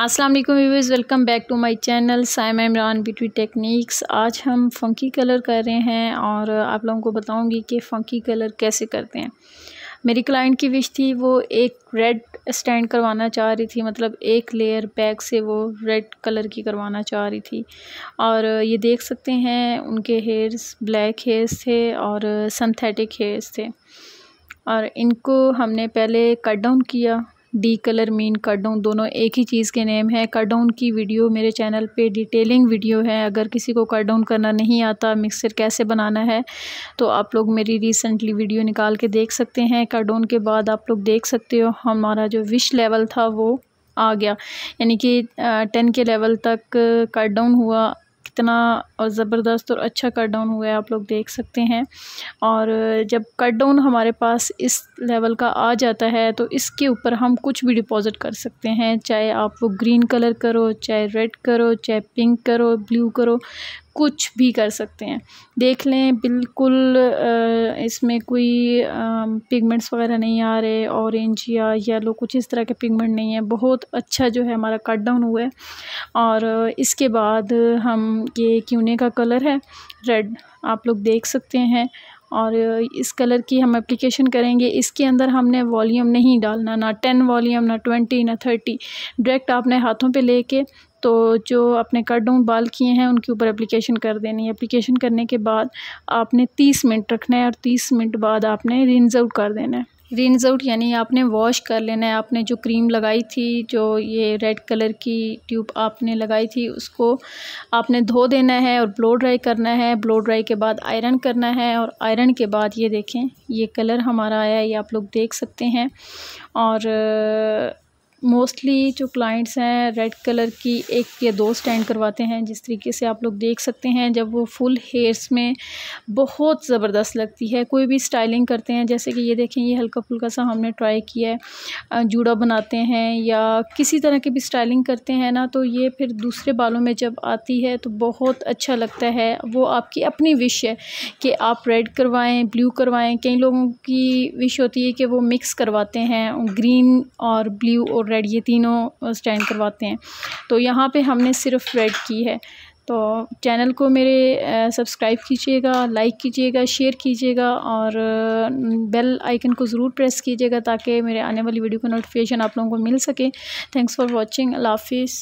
Aslam viewers welcome back to my channel Saim Imran BTV technics आज हम funky colour कर रहे हैं और आप लोगों को बताऊंगी कि फ़ंकी कलर कैसे करते हैं मेरी क्लाइंट की विश थी वो एक रेड स्टैंड करवाना चाह रही थी मतलब एक लेयर बैग से वो रेड कलर की करवाना चाह रही थी और ये देख सकते हैं उनके हेयर्स ब्लैक हेयर्स थे और सन्थेटिक हेयर्स थे और इनको हमने पहले कट डाउन किया डी कलर मीन कटडाउन दोनों एक ही चीज़ के नेम है डाउन की वीडियो मेरे चैनल पे डिटेलिंग वीडियो है अगर किसी को डाउन करना नहीं आता मिक्सर कैसे बनाना है तो आप लोग मेरी रिसेंटली वीडियो निकाल के देख सकते हैं डाउन के बाद आप लोग देख सकते हो हमारा जो विश लेवल था वो आ गया यानी कि टेन के लेवल तक कट डाउन हुआ कितना ज़बरदस्त और अच्छा कट डाउन हुआ है आप लोग देख सकते हैं और जब कट डाउन हमारे पास इस लेवल का आ जाता है तो इसके ऊपर हम कुछ भी डिपॉज़िट कर सकते हैं चाहे आप वो ग्रीन कलर करो चाहे रेड करो चाहे पिंक करो ब्लू करो कुछ भी कर सकते हैं देख लें बिल्कुल इसमें कोई पिगमेंट्स वगैरह नहीं आ रहे ऑरेंज या येलो कुछ इस तरह के पिगमेंट नहीं है बहुत अच्छा जो है हमारा कट डाउन हुआ है और इसके बाद हम ये क्यूने का कलर है रेड आप लोग देख सकते हैं और इस कलर की हम एप्लीकेशन करेंगे इसके अंदर हमने वॉल्यूम नहीं डालना ना टेन वॉल्यूम ना ट्वेंटी ना थर्टी डायरेक्ट आपने हाथों पे लेके तो जो आपने कर्डों बाल किए हैं उनके ऊपर एप्लीकेशन कर देनी है एप्लीकेशन करने के बाद आपने तीस मिनट रखना है और तीस मिनट बाद आपने रिंज आउट कर देना है रिन्स आउट यानी आपने वॉश कर लेना है आपने जो क्रीम लगाई थी जो ये रेड कलर की ट्यूब आपने लगाई थी उसको आपने धो देना है और ब्लो ड्राई करना है ब्लो ड्राई के बाद आयरन करना है और आयरन के बाद ये देखें ये कलर हमारा आया है ये आप लोग देख सकते हैं और मोस्टली जो क्लाइंट्स हैं रेड कलर की एक या दो स्टैंड करवाते हैं जिस तरीके से आप लोग देख सकते हैं जब वो फुल हेयर्स में बहुत ज़बरदस्त लगती है कोई भी स्टाइलिंग करते हैं जैसे कि ये देखें ये हल्का फुल्का सा हमने ट्राई किया है जूड़ा बनाते हैं या किसी तरह की भी स्टाइलिंग करते हैं ना तो ये फिर दूसरे बालों में जब आती है तो बहुत अच्छा लगता है वो आपकी अपनी विश है कि आप रेड करवाएँ ब्लू करवाएँ कई लोगों की विश होती है कि वो मिक्स करवाते हैं ग्रीन और ब्लू और रेड ये तीनों स्टैंड करवाते हैं तो यहाँ पे हमने सिर्फ रेड की है तो चैनल को मेरे सब्सक्राइब कीजिएगा लाइक कीजिएगा शेयर कीजिएगा और बेल आइकन को ज़रूर प्रेस कीजिएगा ताकि मेरे आने वाली वीडियो का नोटिफिकेशन आप लोगों को मिल सके थैंक्स फॉर वॉचिंग हाफिज़